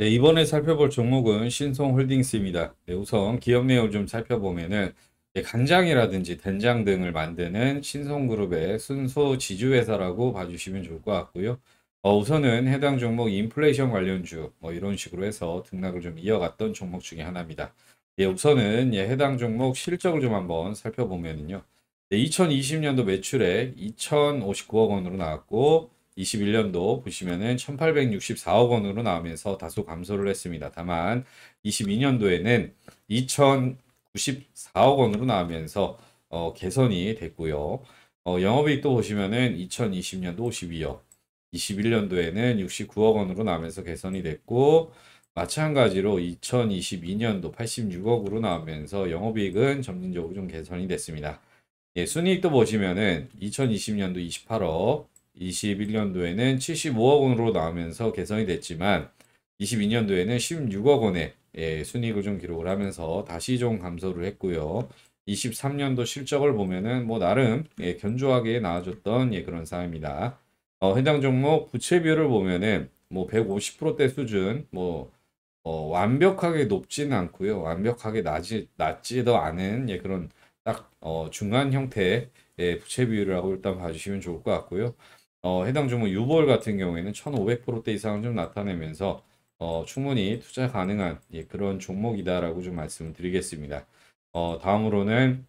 네, 이번에 살펴볼 종목은 신성홀딩스입니다. 네, 우선 기업 내용을 좀 살펴보면은 네, 간장이라든지 된장 등을 만드는 신성그룹의 순소 지주회사라고 봐주시면 좋을 것 같고요. 어, 우선은 해당 종목 인플레이션 관련주 뭐 이런 식으로 해서 등락을 좀 이어갔던 종목 중에 하나입니다. 예, 우선은 예, 해당 종목 실적을 좀 한번 살펴보면요. 네, 2020년도 매출액 2,059억 원으로 나왔고 21년도 보시면은 1864억 원으로 나오면서 다소 감소를 했습니다. 다만 22년도에는 2094억 원으로 나오면서 어, 개선이 됐고요. 어, 영업이익도 보시면은 2020년도 52억, 21년도에는 69억 원으로 나오면서 개선이 됐고 마찬가지로 2022년도 86억으로 나오면서 영업이익은 점진적으로 좀 개선이 됐습니다. 예, 순이익도 보시면은 2020년도 28억, 21년도에는 75억 원으로 나오면서 개선이 됐지만 22년도에는 16억 원의 예, 순이익을 좀 기록을 하면서 다시 좀 감소를 했고요. 23년도 실적을 보면은 뭐 나름 예, 견조하게 나아졌던 예, 그런 사항입니다. 어, 해당 종목 부채 비율을 보면은 뭐 150%대 수준 뭐 어, 완벽하게 높지는 않고요. 완벽하게 낮지, 낮지도 않은 예, 그런 딱 어, 중간 형태의 부채 비율이라고 일단 봐주시면 좋을 것 같고요. 어, 해당 주문 유보월 같은 경우에는 1,500%대 이상을 좀 나타내면서 어, 충분히 투자 가능한 예, 그런 종목이다라고 좀 말씀을 드리겠습니다. 어, 다음으로는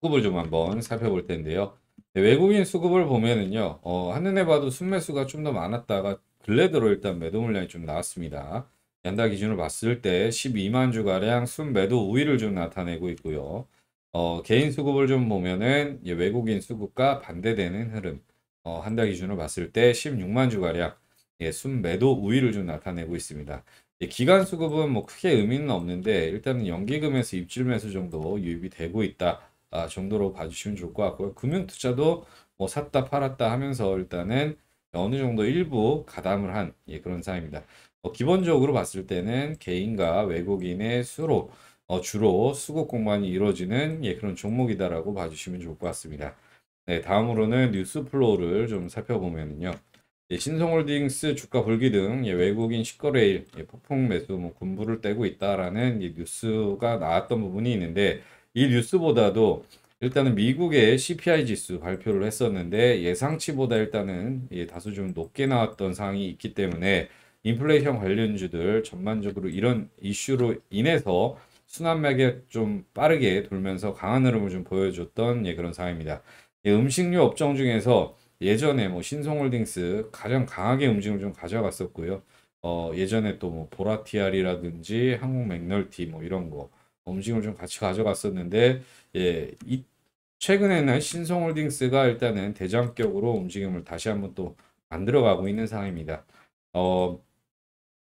수급을 좀 한번 살펴볼 텐데요. 네, 외국인 수급을 보면은요, 어, 한눈에 봐도 순매수가 좀 더 많았다가 근래 들어 일단 매도 물량이 좀 나왔습니다. 연달 기준으로 봤을 때 12만 주가량 순매도 우위를 좀 나타내고 있고요. 어, 개인 수급을 좀 보면은 예, 외국인 수급과 반대되는 흐름. 어, 한 달 기준으로 봤을 때 16만 주가량 예, 순매도 우위를 좀 나타내고 있습니다. 예, 기간 수급은 뭐 크게 의미는 없는데 일단은 연기금에서 입질 매수 정도 유입이 되고 있다 아, 정도로 봐주시면 좋을 것 같고요. 금융 투자도 뭐 샀다 팔았다 하면서 일단은 어느 정도 일부 가담을 한 예, 그런 상황입니다. 어, 기본적으로 봤을 때는 개인과 외국인의 수로 어, 주로 수급 공간이 이루어지는 예, 그런 종목이다라고 봐주시면 좋을 것 같습니다. 네, 다음으로는 뉴스 플로우를 좀 살펴보면요. 예, 신성홀딩스 주가 불기 등 예, 외국인 시거래일 예, 폭풍 매수 뭐 군부를 떼고 있다라는 이 뉴스가 나왔던 부분이 있는데 이 뉴스보다도 일단은 미국의 CPI 지수 발표를 했었는데 예상치보다 일단은 예, 다소 좀 높게 나왔던 상황이 있기 때문에 인플레이션 관련주들 전반적으로 이런 이슈로 인해서 순환맥이좀 빠르게 돌면서 강한 흐름을 좀 보여줬던 예, 그런 상황입니다. 음식류 업종 중에서 예전에 뭐 신성홀딩스 가장 강하게 움직임을 좀 가져갔었고요. 어, 예전에 또 뭐 보라티알이라든지 한국 맥널티 뭐 이런 거 움직임을 좀 같이 가져갔었는데 예, 이, 최근에는 신성홀딩스가 일단은 대장격으로 움직임을 다시 한번 또 만들어가고 있는 상황입니다. 어,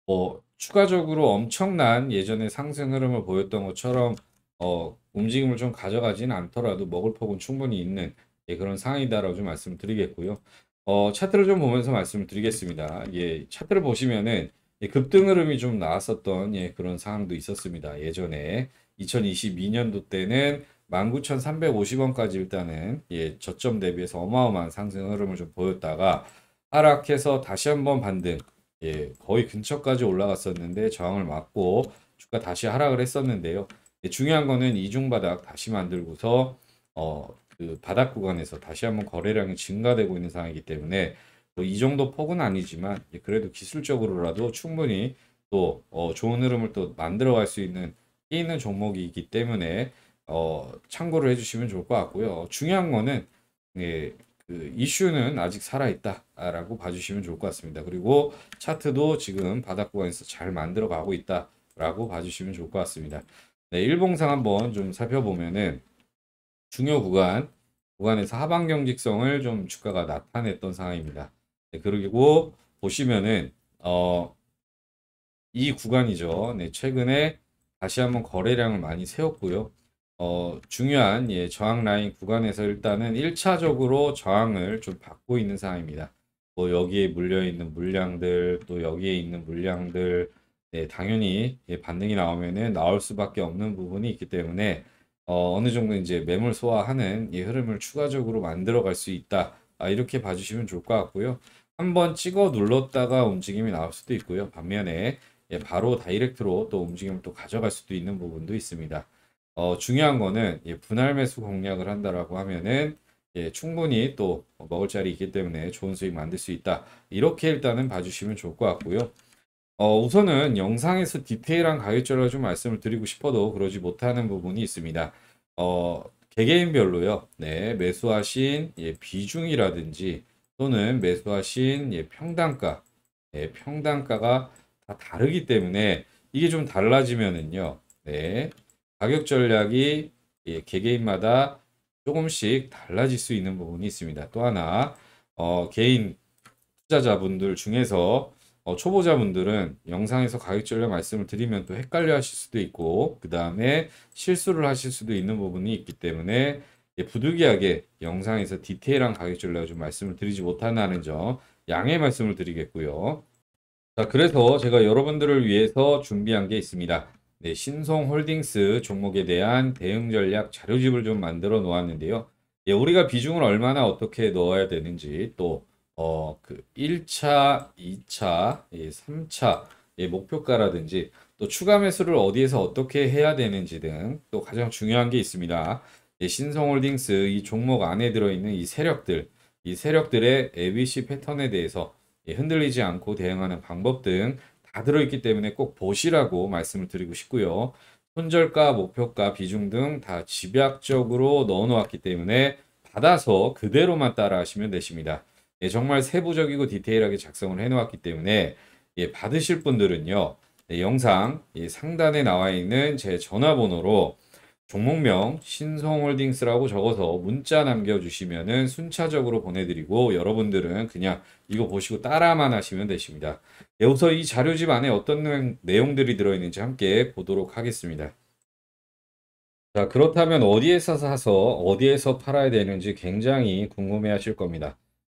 뭐 추가적으로 엄청난 예전에 상승 흐름을 보였던 것처럼 어, 움직임을 좀 가져가진 않더라도 먹을 폭은 충분히 있는 예, 그런 상황이다라고 좀 말씀을 드리겠고요. 어, 차트를 좀 보면서 말씀을 드리겠습니다. 예, 차트를 보시면은 예, 급등 흐름이 좀 나왔었던 예, 그런 상황도 있었습니다. 예전에 2022년도 때는 19,350원까지 일단은 예, 저점 대비해서 어마어마한 상승 흐름을 좀 보였다가 하락해서 다시 한번 반등 예, 거의 근처까지 올라갔었는데 저항을 맞고 주가 다시 하락을 했었는데요. 예, 중요한 거는 이중바닥 다시 만들고서 어, 그 바닥 구간에서 다시 한번 거래량이 증가되고 있는 상황이기 때문에 뭐이 정도 폭은 아니지만 그래도 기술적으로라도 충분히 또어 좋은 흐름을 또 만들어 갈 수 있는 있는 종목이기 때문에 어 참고를 해주시면 좋을 것 같고요. 중요한 거는 예, 그 이슈는 아직 살아있다라고 봐주시면 좋을 것 같습니다. 그리고 차트도 지금 바닥 구간에서 잘 만들어 가고 있다라고 봐주시면 좋을 것 같습니다. 네, 일봉상 한번 좀 살펴보면은 중요 구간, 구간에서 하방 경직성을 좀 주가가 나타냈던 상황입니다. 네, 그리고 보시면은 어, 이 구간이죠. 네, 최근에 다시 한번 거래량을 많이 세웠고요. 어, 중요한 예, 저항 라인 구간에서 일단은 1차적으로 저항을 좀 받고 있는 상황입니다. 뭐 여기에 물려있는 물량들 또 여기에 있는 물량들 네, 당연히 예, 반등이 나오면은 나올 수밖에 없는 부분이 있기 때문에 어, 어느 정도 이제 매물 소화하는 이 흐름을 추가적으로 만들어 갈 수 있다. 아, 이렇게 봐주시면 좋을 것 같고요. 한번 찍어 눌렀다가 움직임이 나올 수도 있고요. 반면에 예, 바로 다이렉트로 또 움직임을 또 가져갈 수도 있는 부분도 있습니다. 어, 중요한 거는 예, 분할 매수 공략을 한다라고 하면은 예, 충분히 또 먹을 자리 있기 때문에 좋은 수익 만들 수 있다. 이렇게 일단은 봐주시면 좋을 것 같고요. 어, 우선은 영상에서 디테일한 가격절를좀 말씀을 드리고 싶어도 그러지 못하는 부분이 있습니다. 어, 개개인별로요. 네, 매수하신 예, 비중이라든지 또는 매수하신 예, 평단가, 예, 평단가가 다 다르기 때문에 이게 좀 달라지면은요. 네, 가격 전략이 예, 개개인마다 조금씩 달라질 수 있는 부분이 있습니다. 또 하나 어, 개인 투자자분들 중에서 어, 초보자분들은 영상에서 가격 전략 말씀을 드리면 또 헷갈려 하실 수도 있고 그 다음에 실수를 하실 수도 있는 부분이 있기 때문에 부득이하게 영상에서 디테일한 가격 전략을 좀 말씀을 드리지 못한다는 점 양해 말씀을 드리겠고요. 자 그래서 제가 여러분들을 위해서 준비한 게 있습니다. 네, 신성홀딩스 종목에 대한 대응 전략 자료집을 좀 만들어 놓았는데요. 예, 우리가 비중을 얼마나 어떻게 넣어야 되는지 또 어, 그 1차, 2차, 3차 목표가라든지 또 추가 매수를 어디에서 어떻게 해야 되는지 등 또 가장 중요한 게 있습니다. 신성홀딩스 이 종목 안에 들어있는 이 세력들, 이 세력들의 ABC 패턴에 대해서 흔들리지 않고 대응하는 방법 등 다 들어있기 때문에 꼭 보시라고 말씀을 드리고 싶고요. 손절가, 목표가, 비중 등 다 집약적으로 넣어놓았기 때문에 받아서 그대로만 따라 하시면 되십니다. 예, 정말 세부적이고 디테일하게 작성을 해놓았기 때문에 예, 받으실 분들은요 네, 영상 예, 상단에 나와 있는 제 전화번호로 종목명 신성홀딩스라고 적어서 문자 남겨주시면은 순차적으로 보내드리고 여러분들은 그냥 이거 보시고 따라만 하시면 되십니다. 예, 우선 이 자료집 안에 어떤 내용들이 들어있는지 함께 보도록 하겠습니다. 자 그렇다면 어디에서 사서 어디에서 팔아야 되는지 굉장히 궁금해 하실 겁니다.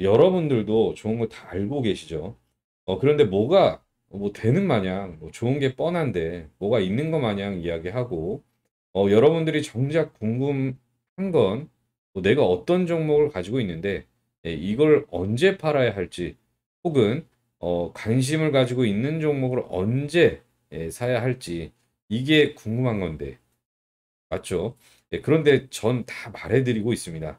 여러분들도 좋은 거 다 알고 계시죠. 어, 그런데 뭐가 뭐 되는 마냥 뭐 좋은 게 뻔한데 뭐가 있는 거 마냥 이야기하고 어, 여러분들이 정작 궁금한 건뭐 내가 어떤 종목을 가지고 있는데 예, 이걸 언제 팔아야 할지 혹은 어, 관심을 가지고 있는 종목을 언제 예, 사야 할지 이게 궁금한 건데 맞죠? 예, 그런데 전 다 말해드리고 있습니다.